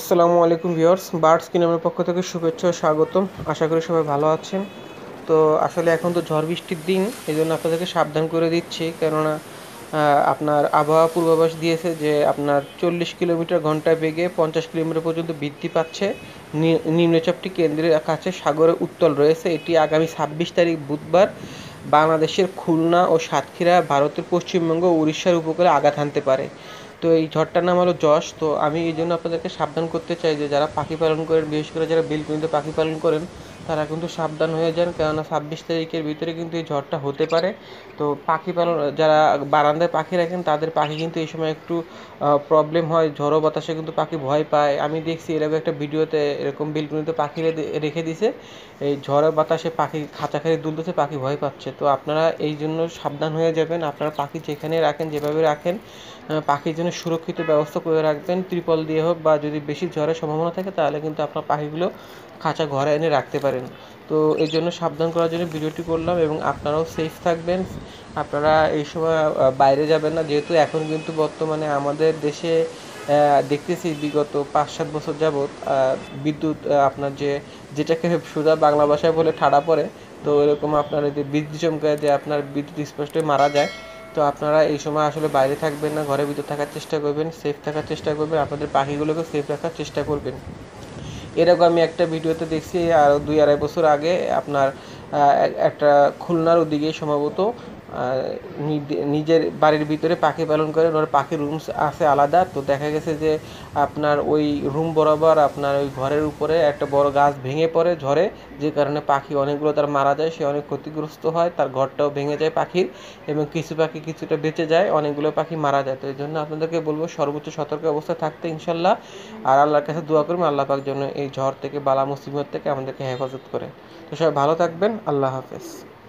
আসসালামু আলাইকুম viewers birds কিনামের পক্ষ থেকে শুভেচ্ছা স্বাগতম আশা করি সবাই ভালো আছেন তো আসলে এখন তো ঝড় বৃষ্টির দিন এই জন্য আপনাদেরকে সাবধান করে দিচ্ছি কেননা আপনার আবহাওয়া পূর্বাভাস দিয়েছে যে আপনার চল্লিশ কিলোমিটার ঘন্টা বেগে পঞ্চাশ কিলোমিটার পর্যন্ত বৃদ্ধি পাচ্ছে নিম্নচাপটি কেন্দ্রের কাছে সাগরে উত্তল রয়েছে এটি আগামী ছাব্বিশ তারিখ বুধবার বাংলাদেশের খুলনা ও সাতক্ষীরা ভারতের পশ্চিমবঙ্গ ও উড়িষ্যার উপকূলে আঘাত হানতে পারে তো এই ঝড়টার নাম হলো যশ তো আমি এই জন্য আপনাদেরকে সাবধান করতে চাই যে যারা পাখি পালন করেন বিশেষ করে যারা বিলকুনিতে পাখি পালন করেন তারা কিন্তু সাবধান হয়ে যান কেননা ছাব্বিশ তারিখের ভিতরে কিন্তু এই ঝড়টা হতে পারে তো পাখি পালন যারা বারান্দায় পাখি রাখেন তাদের পাখি কিন্তু এই সময় একটু প্রবলেম হয় ঝড়ো বাতাসে কিন্তু পাখি ভয় পায় আমি দেখছি এরকম একটা ভিডিওতে এরকম বিলকুনিতে পাখি রেখে দিছে এই ঝড়ো বাতাসে পাখি খাঁচা খাঁচি দুলতেছে পাখি ভয় পাচ্ছে তো আপনারা এই জন্য সাবধান হয়ে যাবেন আপনারা পাখি যেখানে রাখেন যেভাবে রাখেন পাখির জন্য সুরক্ষিত ব্যবস্থা করে রাখবেন ত্রিপল দিয়ে হোক বা যদি বেশি ঝড়ের সম্ভাবনা থাকে তাহলে কিন্তু আপনার পাখিগুলো খাঁচা ঘরে এনে রাখতে পারেন পারেন তো এই জন্য সাবধান করার জন্য ভিডিওটি করলাম এবং আপনারাও সেফ থাকবেন আপনারা এই সময় বাইরে যাবেন না যেহেতু এখন কিন্তু বর্তমানে আমাদের দেশে দেখতেছি বিগত পাঁচ সাত বছর যাবৎ বিদ্যুৎ আপনার যে যেটাকে সোজা বাংলা ভাষায় বলে ঠাড়া পড়ে তো এরকম আপনার যে বিদ্যুৎ চমকায় যে আপনার বিদ্যুৎ স্পষ্ট মারা যায় তো আপনারা এই সময় আসলে বাইরে থাকবেন না ঘরের ভিতর থাকার চেষ্টা করবেন সেফ থাকার চেষ্টা করবেন আপনাদের পাখিগুলোকে সেফ রাখার চেষ্টা করবেন এরকম আমি একটা ভিডিওতে দেখছি আর দুই আড়াই বছর আগে আপনার একটা খুলনার ওদিকে সম্ভবত নিজের বাড়ির ভিতরে পাখি পালন করেন ওর পাখি রুমস আছে আলাদা তো দেখা গেছে যে আপনার ওই রুম বরাবর আপনার ওই ঘরের উপরে একটা বড় গাছ ভেঙে পড়ে ঝরে যে কারণে পাখি অনেকগুলো তার মারা যায় সে অনেক ক্ষতিগ্রস্ত হয় তার ঘরটাও ভেঙে যায় পাখির এবং কিছু পাখি কিছুটা বেঁচে যায় অনেকগুলো পাখি মারা যায় তো এই জন্য আপনাদেরকে বলবো সর্বোচ্চ সতর্ক অবস্থা থাকতে ইনশাল্লাহ আর আল্লাহর কাছে দোয়া করবেন আল্লাহ পাক জন্য এই ঝড় থেকে বালা মুসিবত থেকে আমাদেরকে হেফাজত করে তো সবাই ভালো থাকবেন আল্লাহ হাফেজ